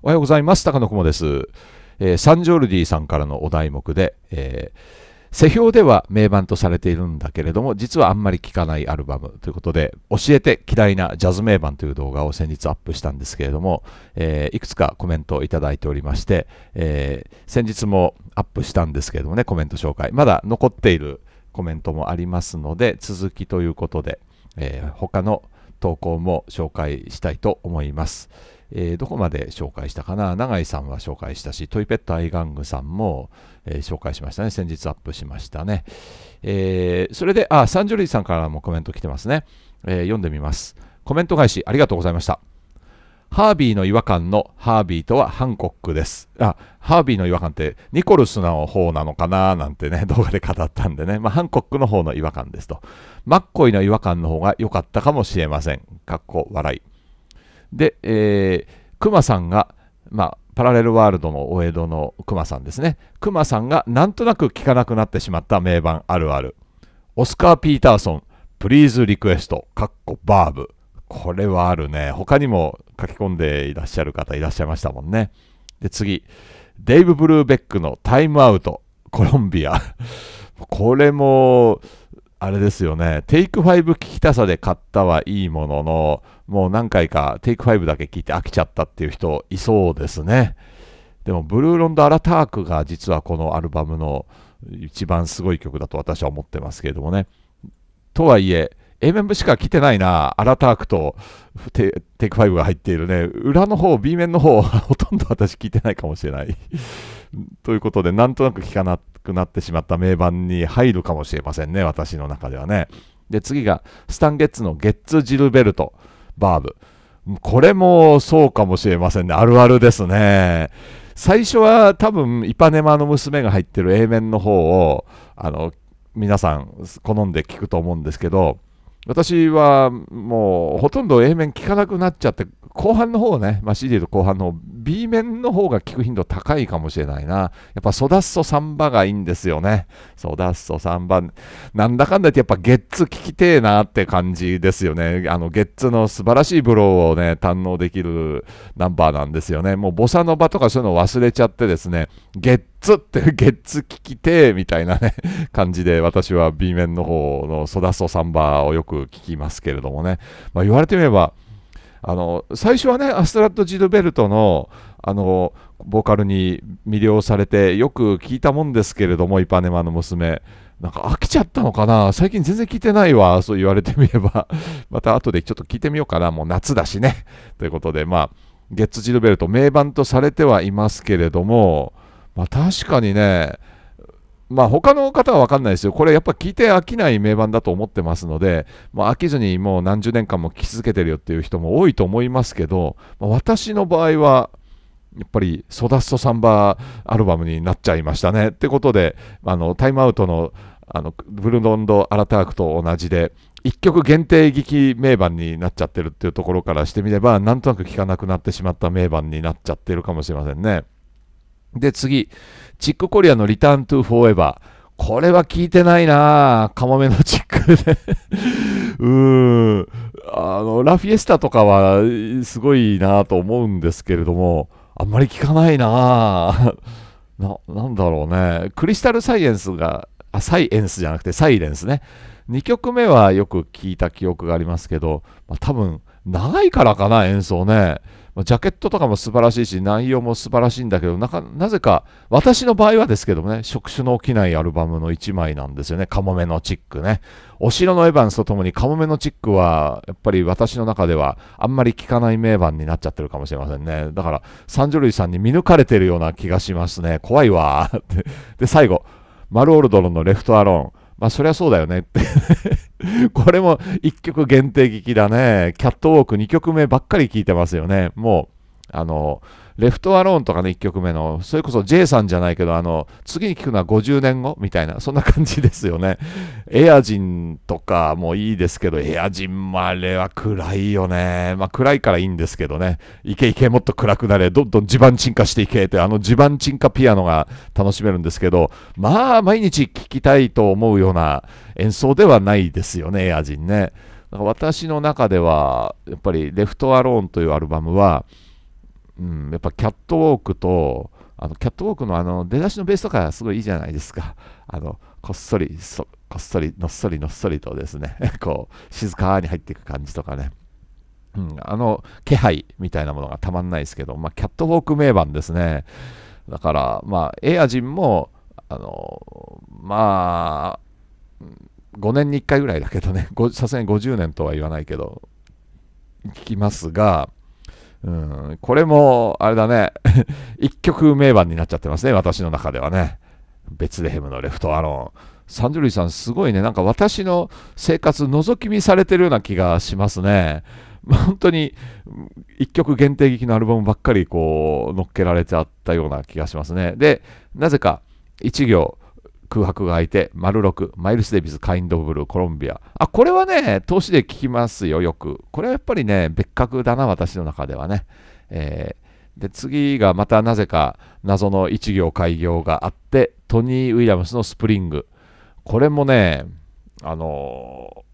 おはようございます。高野雲です。えー、サンジョルディさんからのお題目で、えー、世評では名盤とされているんだけれども、実はあんまり聴かないアルバムということで、教えて嫌いなジャズ名盤という動画を先日アップしたんですけれども、えー、いくつかコメントをいただいておりまして、え先日もアップしたんですけれどもね、コメント紹介。まだ残っているコメントもありますので、続きということで、え他の投稿も紹介したいと思います。えー、どこまで紹介したかな永井さんは紹介したしトイペットアイガングさんも、えー、紹介しましたね先日アップしましたね、えー、それであサンジュリーさんからもコメント来てますね、え読んでみますコメント返しありがとうございましたハービーの違和感のハービーとはハンコックです。あ、ハービーの違和感ってニコルスの方なのかななんてね、動画で語ったんでね、まあ、ハンコックの方の違和感ですと。マッコイの違和感の方が良かったかもしれません。かっこ笑い。で、えー、さんが、まあ、パラレルワールドのお江戸の熊さんですね。熊さんがなんとなく聞かなくなってしまった名盤あるある。オスカー・ピーターソン、プリーズ・リクエスト、カッコ・バーブ。これはあるね。他にも書き込んでいらっしゃる方いらっしゃいましたもんね。で、次。デイブ・ブルーベックのタイムアウト、コロンビア。これも、あれですよね、テイク5聞きたさで買ったはいいものの、もう何回かテイク5だけ聞いて飽きちゃったっていう人いそうですね。でも、ブルーロンド・アラタークが実はこのアルバムの一番すごい曲だと私は思ってますけれどもね。とはいえ、A 面しか来てないな、アラタークとテテイク5が入っているね、裏の方、B 面の方は ほとんど私聞いてないかもしれない ということで、なんとなく聞かなくなってしまった名盤に入るかもしれませんね、私の中ではね。で、次が、スタンゲッツのゲッツ・ジルベルト・バーブ。これもそうかもしれませんね。あるあるですね。最初は多分、イパネマの娘が入ってる A 面の方を、あの、皆さん好んで聞くと思うんですけど、私はもうほとんど A 面聞かなくなっちゃって、後半の方ね、まあ、CD と後半の B 面の方が聞く頻度高いかもしれないな。やっぱソダッソサンバがいいんですよね。ソダッソサンバ。なんだかんだ言ってやっぱゲッツ聞きてえなって感じですよね。あのゲッツの素晴らしいブローをね、堪能できるナンバーなんですよね。もうボサノバとかそういうの忘れちゃってですね、ゲッツって ゲッツ聞きてえみたいなね、感じで私は B 面の方のソダッソサンバをよく聞きますけれどもね。まあ、言われてみれば、あの最初はねアストラッド・ジルベルトのあのボーカルに魅了されてよく聞いたもんですけれどもイパネマの娘なんか飽きちゃったのかな最近全然聞いてないわそう言われてみれば また後でちょっと聞いてみようかなもう夏だしねということでまあゲッツ・ジルベルト名盤とされてはいますけれどもまあ確かにねまあ他の方は分かんないですよ、これやっぱ聞いて飽きない名盤だと思ってますので、まあ、飽きずにもう何十年間も聴き続けてるよっていう人も多いと思いますけど、まあ、私の場合は、やっぱりソダストサンバアルバムになっちゃいましたね。ってことで、あのタイムアウトのあのブルドンド・アラタークと同じで、1曲限定劇名盤になっちゃってるっていうところからしてみれば、なんとなく聴かなくなってしまった名盤になっちゃってるかもしれませんね。で、次、チックコリアのリターントゥフォーエバー。これは聞いてないなカモメのチックで うーん。あの、ラフィエスタとかはすごいなと思うんですけれども、あんまり聞かないな な、なんだろうね。クリスタルサイエンスが、あ、サイエンスじゃなくてサイレンスね。2曲目はよく聞いた記憶がありますけど、まあ、多分、長いからかな、演奏ね。ジャケットとかも素晴らしいし、内容も素晴らしいんだけど、なかなぜか、私の場合はですけどもね、触手の起きないアルバムの1枚なんですよね、カモメのチックね。お城のエヴァンスとともにカモメのチックは、やっぱり私の中では、あんまり聞かない名盤になっちゃってるかもしれませんね。だから、サンジョルイさんに見抜かれてるような気がしますね。怖いわーって。で、最後、マルオルドロのレフトアローン。まあ、そりゃそうだよねって これも1曲限定劇きだね。キャットウォーク2曲目ばっかり聴いてますよね。もう、あのレフトアローンとかね、1曲目の、それこそ J さんじゃないけど、あの、次に聞くのは50年後みたいな、そんな感じですよね。エアジンとかもいいですけど、エアジンもあれは暗いよね。まあ暗いからいいんですけどね。いけいけもっと暗くなれ、どんどん地盤沈下していけって、あの地盤沈下ピアノが楽しめるんですけど、まあ毎日聴きたいと思うような演奏ではないですよね、エアジンね。私の中では、やっぱりレフトアローンというアルバムは、うん、やっぱキャットウォークと、あのキャットウォークのあの出だしのベースとかすごいいいじゃないですか。あのこっそりこっそり、のっそりのっそりとですね、こう静かに入っていく感じとかね、うん、あの気配みたいなものがたまんないですけど、まあ、キャットウォーク名盤ですね。だから、まあ、エアジンも、あのまあ、5年に1回ぐらいだけどね、さすがに50年とは言わないけど、聞きますが、うん、これも、あれだね、一曲名盤になっちゃってますね、私の中ではね。ベツレヘムのレフトアローン。サンジュリーさん、すごいね、なんか私の生活、覗き見されてるような気がしますね。本当に1曲限定劇のアルバムばっかりこう乗っけられちゃったような気がしますね。で、なぜか1行、空白が空いて、丸六マイルス・デビス、カインド・ブルー、コロンビア。あ、これはね、投資で聞きますよ、よく。これはやっぱりね、別格だな、私の中ではね。えー、で、次がまたなぜか謎の一行開業があって、トニー・ウィリアムスのスプリング。これもね、あのー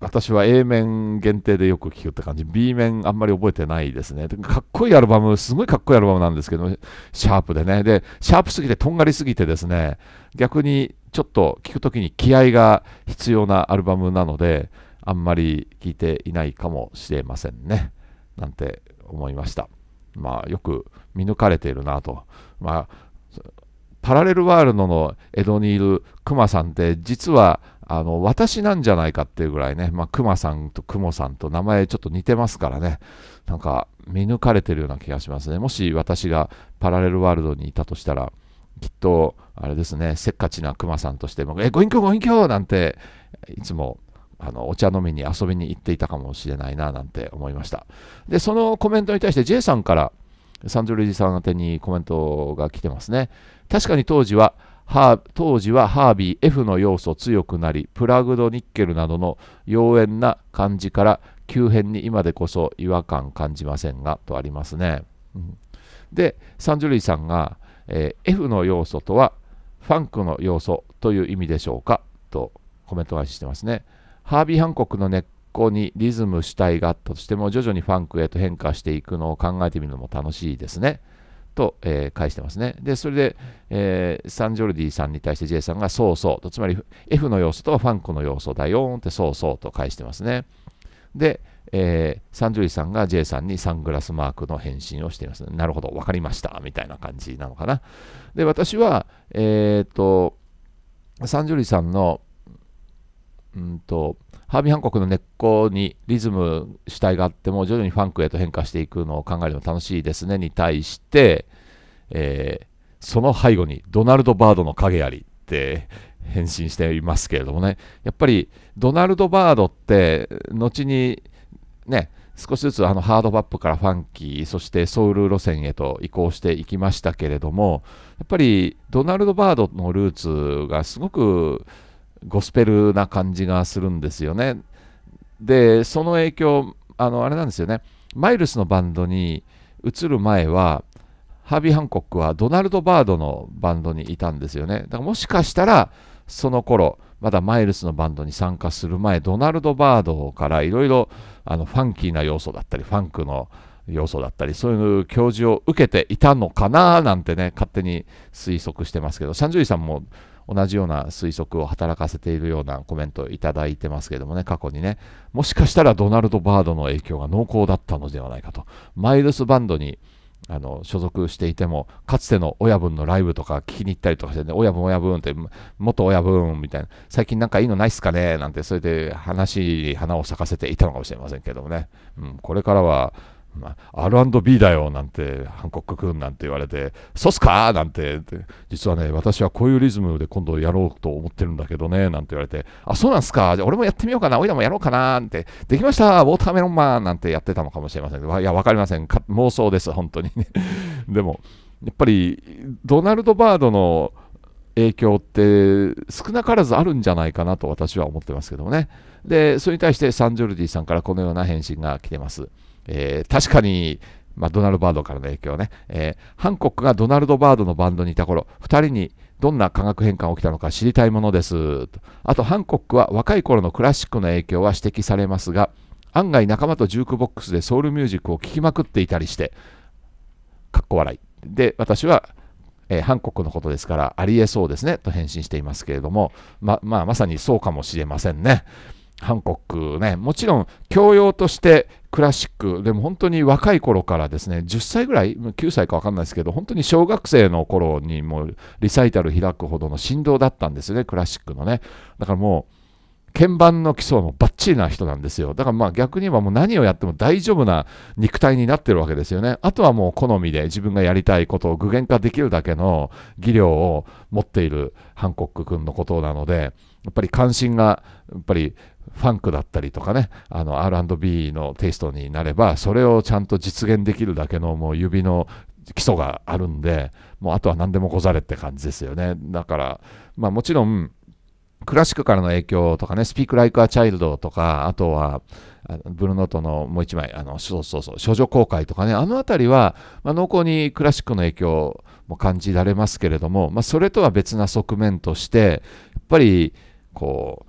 私は A 面限定でよく聴くって感じ、B 面あんまり覚えてないですね。かっこいいアルバム、すごいかっこいいアルバムなんですけど、シャープでね。で、シャープすぎてとんがりすぎてですね、逆にちょっと聴くときに気合が必要なアルバムなので、あんまり聴いていないかもしれませんね。なんて思いました。まあ、よく見抜かれているなと。まあパラレルワールドの江戸にいるクマさんって実はあの私なんじゃないかっていうぐらいね、まあ、クマさんとクモさんと名前ちょっと似てますからね、なんか見抜かれてるような気がしますね。もし私がパラレルワールドにいたとしたら、きっと、あれですね、せっかちなクマさんとしても、え、ご隠居ご隠居なんて、いつもあのお茶飲みに遊びに行っていたかもしれないななんて思いました。で、そのコメントに対して J さんから、サンドルイジさん宛てにコメントが来てますね。確かに当時は、ハー当時はハービー F の要素強くなり、プラグドニッケルなどの妖艶な感じから、急変に今でこそ違和感感じませんが、とありますね。うん、で、サンジュリーさんが、えー、F の要素とは、ファンクの要素という意味でしょうかとコメントを配信してますね。ハービー・ハンコックの根っこにリズム主体があったとしても徐々にファンクへと変化していくのを考えてみるのも楽しいですね。と、えー、返してますね。で、それで、えー、サンジョルディさんに対して J さんがそうそうと、つまり F の要素とファンクの要素だよんってそうそうと返してますね。で、えー、サンジョルディさんが J さんにサングラスマークの返信をしています、ね。なるほど、分かりました、みたいな感じなのかな。で、私は、えっと、サンジョルディさんのうんとハービー・ハンコックの根っこにリズム主体があっても徐々にファンクへと変化していくのを考えるの楽しいですねに対して、えー、その背後にドナルド・バードの影ありって返信していますけれどもねやっぱりドナルド・バードって後にね少しずつあのハードバップからファンキーそしてソウル路線へと移行していきましたけれどもやっぱりドナルド・バードのルーツがすごくゴスペルな感じがするんですよね。で、その影響、あの、あれなんですよね。マイルスのバンドに移る前は、ハービー・ハンコックはドナルド・バードのバンドにいたんですよね。だからもしかしたら、その頃、まだマイルスのバンドに参加する前、ドナルド・バードからいろいろファンキーな要素だったり、ファンクの要素だったり、そういう教授を受けていたのかななんてね、勝手に推測してますけど、ンジ十イさんも同じような推測を働かせているようなコメントをいただいてますけどもね、過去にね、もしかしたらドナルド・バードの影響が濃厚だったのではないかと、マイルス・バンドにあの所属していても、かつての親分のライブとか聞きに行ったりとかしてね、親分、親分って、元親分みたいな、最近なんかいいのないっすかねなんて、それで話花を咲かせていたのかもしれませんけどもね、うん、これからは、まあ、R&B だよなんて、ハンコック君なんて言われて、そうっすかなんて、実はね、私はこういうリズムで今度やろうと思ってるんだけどね、なんて言われて、あ、そうなんすか、じゃ俺もやってみようかな、おいらもやろうかな、なんて、できました、ウォーターメロンマンなんてやってたのかもしれませんけど、いや、わかりません、妄想です、本当にね でも、やっぱり、ドナルド・バードの影響って少なからずあるんじゃないかなと私は思ってますけどもね。で、それに対してサンジョルディさんからこのような返信が来てます。えー、確かに、まあ、ドナルド・バードからの影響ね、えー、ハンコックがドナルド・バードのバンドにいた頃2人にどんな化学変換が起きたのか知りたいものですあとハンコックは若い頃のクラシックの影響は指摘されますが案外仲間とジュークボックスでソウルミュージックを聴きまくっていたりしてかっこ笑いで私はえー、ハンコックのことですから、ありえそうですね、と返信していますけれども、ま、まあ、まさにそうかもしれませんね。ハンコックね、もちろん教養として、クラシック、でも本当に若い頃からですね、10歳ぐらい、9歳か分かんないですけど、本当に小学生の頃にもうリサイタル開くほどの振動だったんですよね、クラシックのね。だからもう、鍵盤の基礎もバッチリな人なんですよ。だからまあ逆に言えばもう何をやっても大丈夫な肉体になってるわけですよね。あとはもう好みで自分がやりたいことを具現化できるだけの技量を持っているハンコック君のことなので、やっぱり関心がやっぱりファンクだったりとかね、あの R&B のテイストになれば、それをちゃんと実現できるだけのもう指の基礎があるんで、もうあとは何でもござれって感じですよね。だから、まあもちろん、クラシックからの影響とかね、スピーク・ライク・ア・チャイルドとか、あとは、ブルーノートのもう一枚、あの、そうそうそう、処女公開とかね、あの辺りは、まあ、濃厚にクラシックの影響も感じられますけれども、まあ、それとは別な側面として、やっぱり、こう、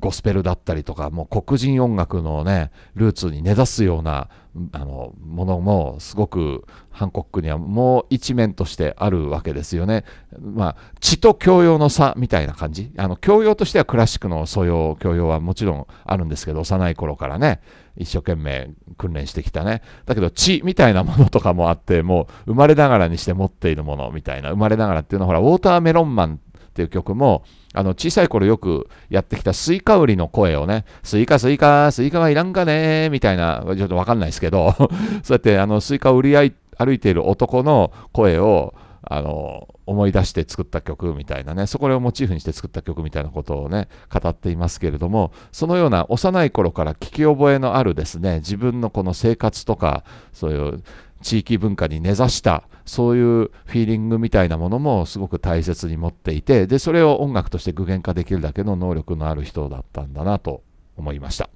ゴスペルだったりとか、もう黒人音楽のね、ルーツに根ざすような、あの、ものも、すごくハンコックにはもう一面としてあるわけですよね。まあ、血と教養の差みたいな感じ。あの、教養としてはクラシックの素養、教養はもちろんあるんですけど、幼い頃からね、一生懸命訓練してきたね。だけど、血みたいなものとかもあって、もう生まれながらにして持っているものみたいな、生まれながらっていうのは、ほら、ウォーターメロンマンってっていう曲も、あの、小さい頃よくやってきたスイカ売りの声をね、スイカスイカ、スイカはいらんかねみたいな、ちょっとわかんないですけど、そうやってあの、スイカ売り歩いている男の声を、あの、思い出して作った曲みたいなね、そこをモチーフにして作った曲みたいなことをね、語っていますけれども、そのような幼い頃から聞き覚えのあるですね、自分のこの生活とか、そういう地域文化に根ざしたそういうフィーリングみたいなものもすごく大切に持っていてでそれを音楽として具現化できるだけの能力のある人だったんだなと思いました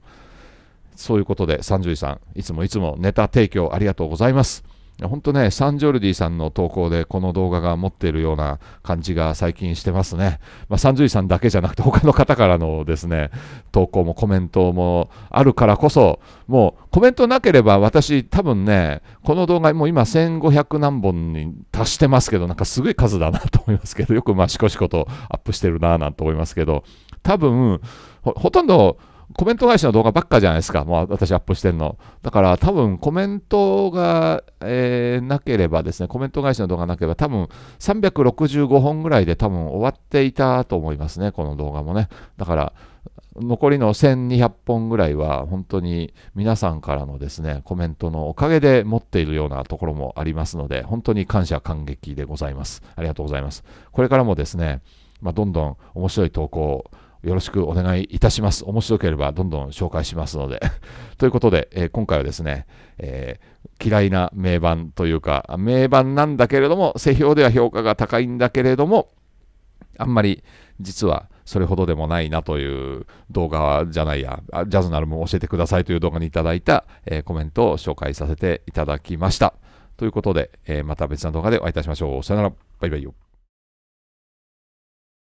そういうことで三十位さんいつもいつもネタ提供ありがとうございます本当ね、サンジョルディさんの投稿でこの動画が持っているような感じが最近してますね。まあ、サンジョルディさんだけじゃなくて、他の方からのですね、投稿もコメントもあるからこそ、もうコメントなければ私、多分ね、この動画、もう今1500何本に達してますけど、なんかすごい数だなと思いますけど、よくまあしこしことアップしてるなぁなんて思いますけど、多分、ほとんどコメント返しの動画ばっかじゃないですか、もう私アップしてるの。だから多分コメントが、えー、なければですね、コメント返しの動画なければ多分365本ぐらいで多分終わっていたと思いますね、この動画もね。だから残りの1200本ぐらいは本当に皆さんからのですね、コメントのおかげで持っているようなところもありますので、本当に感謝感激でございます。ありがとうございます。これからもですね、まあ、どんどん面白い投稿をよろしくお願いいたします。面白ければどんどん紹介しますので ということで、えー、今回はですね、えー、嫌いな名盤というか、名盤なんだけれども、世評では評価が高いんだけれども、あんまり実はそれほどでもないなという動画じゃないや、ジャズなるも教えてくださいという動画にいただいた、えー、コメントを紹介させていただきました。ということで、えまた別の動画でお会いいたしましょう。さよなら。バイバイよ。